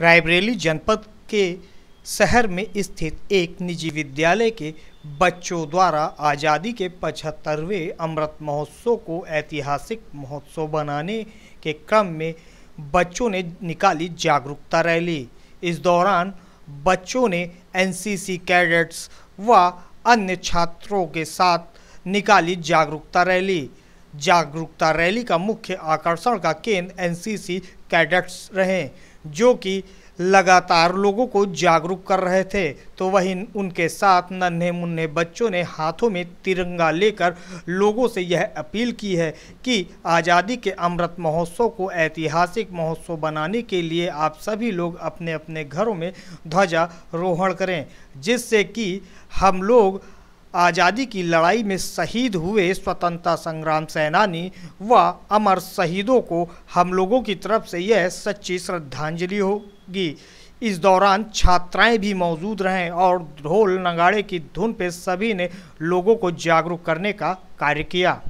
रायबरेली जनपद के शहर में स्थित एक निजी विद्यालय के बच्चों द्वारा आज़ादी के पचहत्तरवें अमृत महोत्सव को ऐतिहासिक महोत्सव बनाने के क्रम में बच्चों ने निकाली जागरूकता रैली इस दौरान बच्चों ने एनसीसी कैडेट्स व अन्य छात्रों के साथ निकाली जागरूकता रैली जागरूकता रैली का मुख्य आकर्षण का केंद्र एनसीसी कैडेट्स रहे जो कि लगातार लोगों को जागरूक कर रहे थे तो वहीं उनके साथ नन्हे मुन्ने बच्चों ने हाथों में तिरंगा लेकर लोगों से यह अपील की है कि आज़ादी के अमृत महोत्सव को ऐतिहासिक महोत्सव बनाने के लिए आप सभी लोग अपने अपने घरों में ध्वजारोहण करें जिससे कि हम लोग आज़ादी की लड़ाई में शहीद हुए स्वतंत्रता संग्राम सेनानी व अमर शहीदों को हम लोगों की तरफ से यह सच्ची श्रद्धांजलि होगी इस दौरान छात्राएं भी मौजूद रहें और ढोल नगाड़े की धुन पे सभी ने लोगों को जागरूक करने का कार्य किया